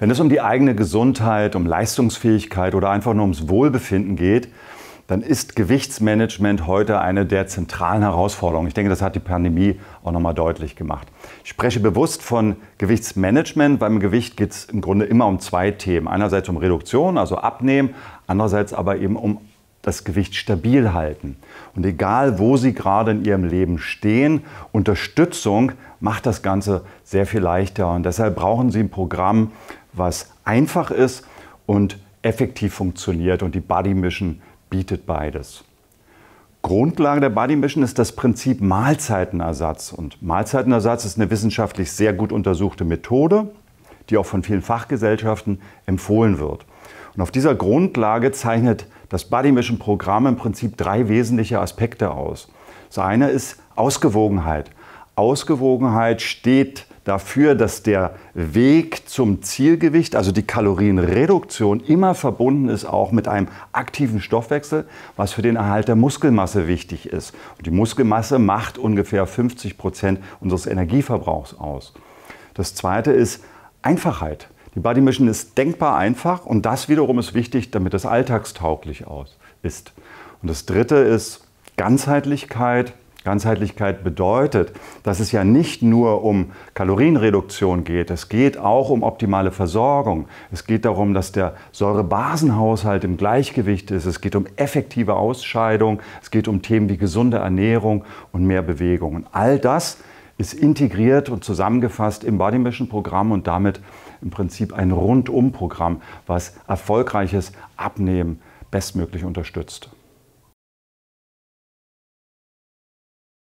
Wenn es um die eigene Gesundheit, um Leistungsfähigkeit oder einfach nur ums Wohlbefinden geht, dann ist Gewichtsmanagement heute eine der zentralen Herausforderungen. Ich denke, das hat die Pandemie auch nochmal deutlich gemacht. Ich spreche bewusst von Gewichtsmanagement, weil im Gewicht geht es im Grunde immer um zwei Themen. Einerseits um Reduktion, also Abnehmen, andererseits aber eben um das Gewicht stabil halten. Und egal, wo Sie gerade in Ihrem Leben stehen, Unterstützung macht das Ganze sehr viel leichter. Und deshalb brauchen Sie ein Programm was einfach ist und effektiv funktioniert. Und die Body Mission bietet beides. Grundlage der Body Mission ist das Prinzip Mahlzeitenersatz. Und Mahlzeitenersatz ist eine wissenschaftlich sehr gut untersuchte Methode, die auch von vielen Fachgesellschaften empfohlen wird. Und auf dieser Grundlage zeichnet das Body Mission Programm im Prinzip drei wesentliche Aspekte aus. Das eine ist Ausgewogenheit. Ausgewogenheit steht dafür, dass der Weg zum Zielgewicht, also die Kalorienreduktion, immer verbunden ist auch mit einem aktiven Stoffwechsel, was für den Erhalt der Muskelmasse wichtig ist. Und die Muskelmasse macht ungefähr 50 Prozent unseres Energieverbrauchs aus. Das Zweite ist Einfachheit. Die Body Mission ist denkbar einfach und das wiederum ist wichtig, damit es alltagstauglich ist. Und das Dritte ist Ganzheitlichkeit, Ganzheitlichkeit bedeutet, dass es ja nicht nur um Kalorienreduktion geht, es geht auch um optimale Versorgung. Es geht darum, dass der Säurebasenhaushalt im Gleichgewicht ist. Es geht um effektive Ausscheidung. Es geht um Themen wie gesunde Ernährung und mehr Bewegung. Und all das ist integriert und zusammengefasst im Body Mission Programm und damit im Prinzip ein Rundum-Programm, was erfolgreiches Abnehmen bestmöglich unterstützt.